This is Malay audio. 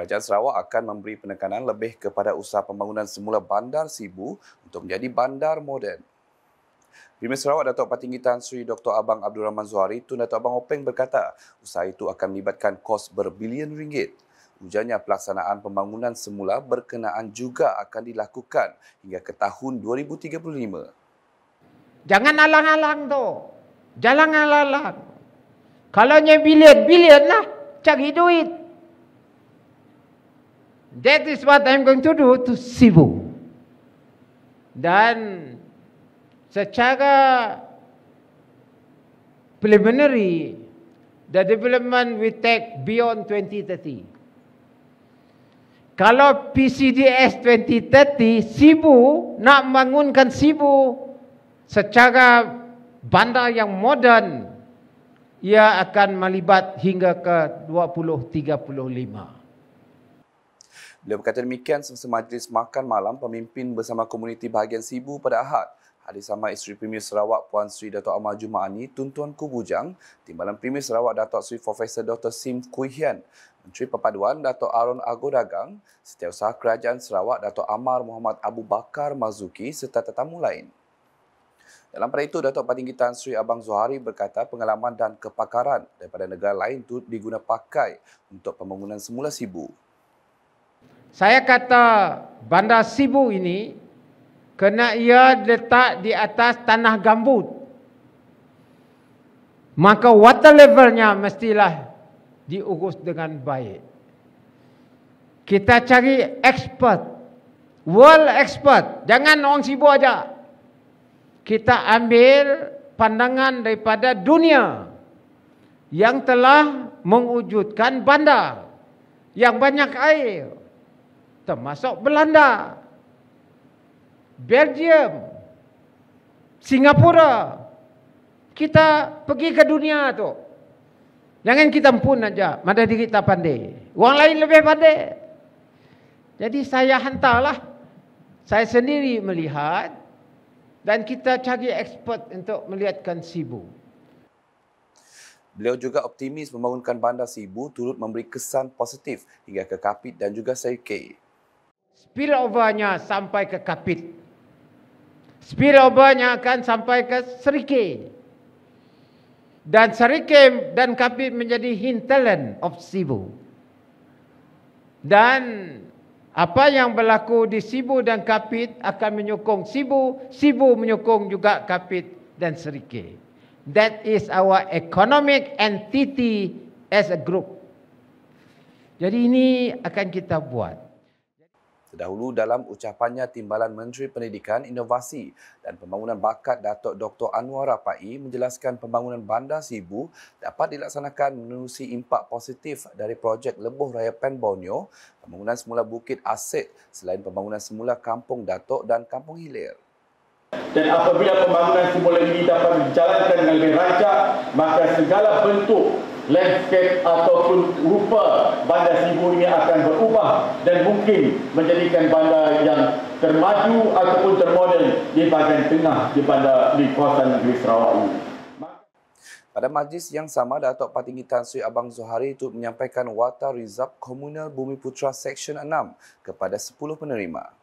Kerajaan Sarawak akan memberi penekanan lebih kepada usaha pembangunan semula Bandar Sibu untuk menjadi bandar moden. Premier Sarawak Datuk Patinggi Tan Sri Dr. Abang Abdul Rahman Zuhari Tun Datuk Abang Openg berkata usaha itu akan melibatkan kos berbilion ringgit. Ujarnya pelaksanaan pembangunan semula berkenaan juga akan dilakukan hingga ke tahun 2035. Jangan alang-alang tu. Jangan alang-alang. Kalau nyai bilion, bilion lah. Cari duit. That is what I'm going to do to Sibu. Dan secara preliminary, the development we take beyond 2030. Kalau PCDS 2030, Sibu nak bangunkan Sibu secara bandar yang modern, ia akan melibat hingga ke 2035. Beliau berkata demikian semasa majlis makan malam pemimpin bersama komuniti bahagian Sibu pada Ahad. hari sama isteri Premier Sarawak Puan Sri Dato' Amal Jumaani, Tuan Kubujang, Timbalan Premier Sarawak Dato' Sri Profesor Dr. Sim Kui Hian, Menteri Perpaduan Dato' Aron Ago Dagang, Setiausaha Kerajaan Sarawak Dato' Amar Muhammad Abu Bakar Mazuki serta tetamu lain. Dalam pada itu, Dato' Patinggi Tan Sri Abang Zuhari berkata pengalaman dan kepakaran daripada negara lain itu diguna pakai untuk pembangunan semula Sibu. Saya kata bandar Sibu ini kena ia letak di atas tanah gambut. Maka water levelnya mestilah diurus dengan baik. Kita cari expert. World expert. Jangan orang Sibu aja. Kita ambil pandangan daripada dunia yang telah mewujudkan bandar yang banyak air termasuk Belanda, Belgium, Singapura. Kita pergi ke dunia tu. Jangan kita pun aja, mana diri kita pandai. Orang lain lebih pandai. Jadi saya hantarlah. Saya sendiri melihat dan kita cari expert untuk melihatkan Sibu. Beliau juga optimis membangunkan bandar Sibu turut memberi kesan positif hingga ke Kapit dan juga Seri spillovernya sampai ke kapit. Spillovernya akan sampai ke serike. Dan serike dan kapit menjadi hinterland of Sibu. Dan apa yang berlaku di Sibu dan kapit akan menyokong Sibu. Sibu menyokong juga kapit dan serike. That is our economic entity as a group. Jadi ini akan kita buat. Terdahulu dalam ucapannya Timbalan Menteri Pendidikan, Inovasi dan Pembangunan Bakat Datuk Dr. Anwar Rapai menjelaskan pembangunan bandar Sibu dapat dilaksanakan menerusi impak positif dari projek Lebuh Raya Pen Borneo, pembangunan semula Bukit Asit, selain pembangunan semula Kampung Datuk dan Kampung Hilir. Dan apabila pembangunan semula ini dapat dijalankan dengan lebih rancak, maka segala bentuk landscape ataupun rupa bandar Sibu ini akan berubah dan mungkin menjadikan bandar yang termaju ataupun termoden di bahagian tengah di bandar di kawasan negeri Sarawak ini. Pada majlis yang sama, Datuk Patinggi Tan Sri Abang Zuhari itu menyampaikan Wata Rizab Komunal Bumi Putra Seksyen 6 kepada 10 penerima.